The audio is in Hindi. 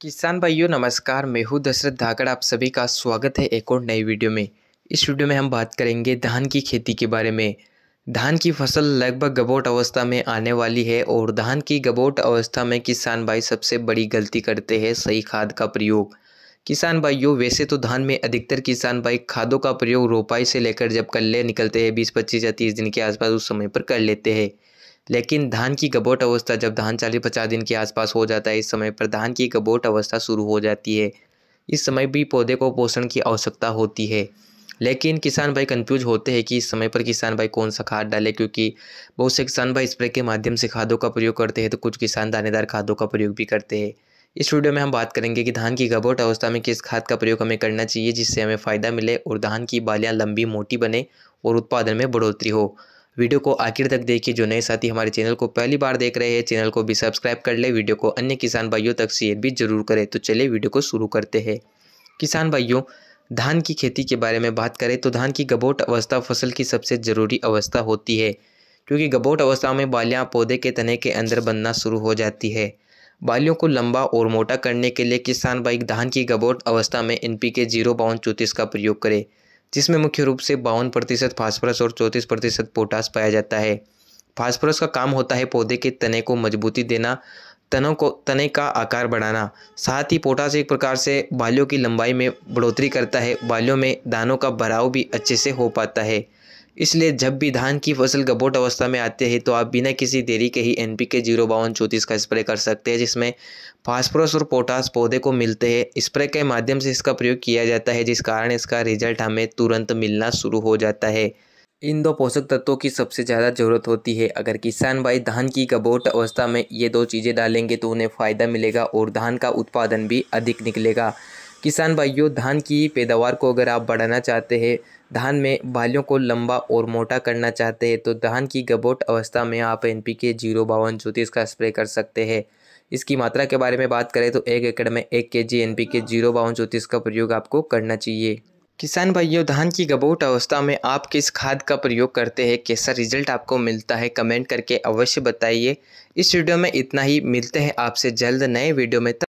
किसान भाइयों नमस्कार मैं हूँ दशरथ धाकड़ आप सभी का स्वागत है एक और नई वीडियो में इस वीडियो में हम बात करेंगे धान की खेती के बारे में धान की फसल लगभग गबोट अवस्था में आने वाली है और धान की गबोट अवस्था में किसान भाई सबसे बड़ी गलती करते हैं सही खाद का प्रयोग किसान भाइयों वैसे तो धान में अधिकतर किसान भाई खादों का प्रयोग रोपाई से लेकर जब कल्ले निकलते हैं बीस पच्चीस या तीस दिन के आसपास उस समय पर कर लेते हैं लेकिन धान की गबोट अवस्था जब धान चालीस पचास दिन के आसपास हो जाता है इस समय पर धान की गबोट अवस्था शुरू हो जाती है इस समय भी पौधे को पोषण की आवश्यकता होती है लेकिन किसान भाई कंफ्यूज होते हैं कि इस समय पर किसान भाई कौन सा खाद डाले क्योंकि बहुत से किसान भाई स्प्रे के माध्यम से खादों का प्रयोग करते हैं तो कुछ किसान दानेदार खादों का प्रयोग भी करते हैं इस वीडियो में हम बात करेंगे कि धान की गबोट अवस्था में किस खाद का प्रयोग हमें करना चाहिए जिससे हमें फ़ायदा मिले और धान की बालियाँ लंबी मोटी बने और उत्पादन में बढ़ोतरी हो वीडियो को आखिर तक देखिए जो नए साथी हमारे चैनल को पहली बार देख रहे हैं चैनल को भी सब्सक्राइब कर ले वीडियो को अन्य किसान भाइयों तक शेयर भी जरूर करें तो चलिए वीडियो को शुरू करते हैं किसान भाइयों धान की खेती के बारे में बात करें तो धान की गबोट अवस्था फसल की सबसे ज़रूरी अवस्था होती है क्योंकि गबोट अवस्था में बालियाँ पौधे के तने के अंदर बनना शुरू हो जाती है बालियों को लंबा और मोटा करने के लिए किसान भाई धान की गबोट अवस्था में एन पी के जीरो चौंतीस का प्रयोग करें जिसमें मुख्य रूप से बावन प्रतिशत फास्फोरस और चौंतीस प्रतिशत पोटास पाया जाता है फास्फोरस का काम होता है पौधे के तने को मजबूती देना तनों को तने का आकार बढ़ाना साथ ही पोटास एक प्रकार से बालियों की लंबाई में बढ़ोतरी करता है बालियों में दानों का भराव भी अच्छे से हो पाता है इसलिए जब भी धान की फसल गबोट अवस्था में आते हैं तो आप बिना किसी देरी के ही एन पी के जीरो बावन चौंतीस का स्प्रे कर सकते हैं जिसमें फास्फोरस और पोटास पौधे को मिलते हैं स्प्रे के माध्यम से इसका प्रयोग किया जाता है जिस कारण इसका रिजल्ट हमें तुरंत मिलना शुरू हो जाता है इन दो पोषक तत्वों की सबसे ज़्यादा ज़रूरत होती है अगर किसान भाई धान की गबोट अवस्था में ये दो चीज़ें डालेंगे तो उन्हें फ़ायदा मिलेगा और धान का उत्पादन भी अधिक निकलेगा किसान भाइयों धान की पैदावार को अगर आप बढ़ाना चाहते हैं धान में बालियों को लंबा और मोटा करना चाहते हैं तो धान की गबोट अवस्था में आप एन पी के जीरो बावन चौंतीस का स्प्रे कर सकते हैं इसकी मात्रा के बारे में बात करें तो एक एकड़ में एक K G N P K zero बावन चौंतीस का प्रयोग आपको करना चाहिए किसान भाइयों धान की गबोट अवस्था में आप किस खाद का प्रयोग करते हैं कैसा रिजल्ट आपको मिलता है कमेंट करके अवश्य बताइए इस वीडियो में इतना ही मिलते हैं आपसे जल्द नए वीडियो में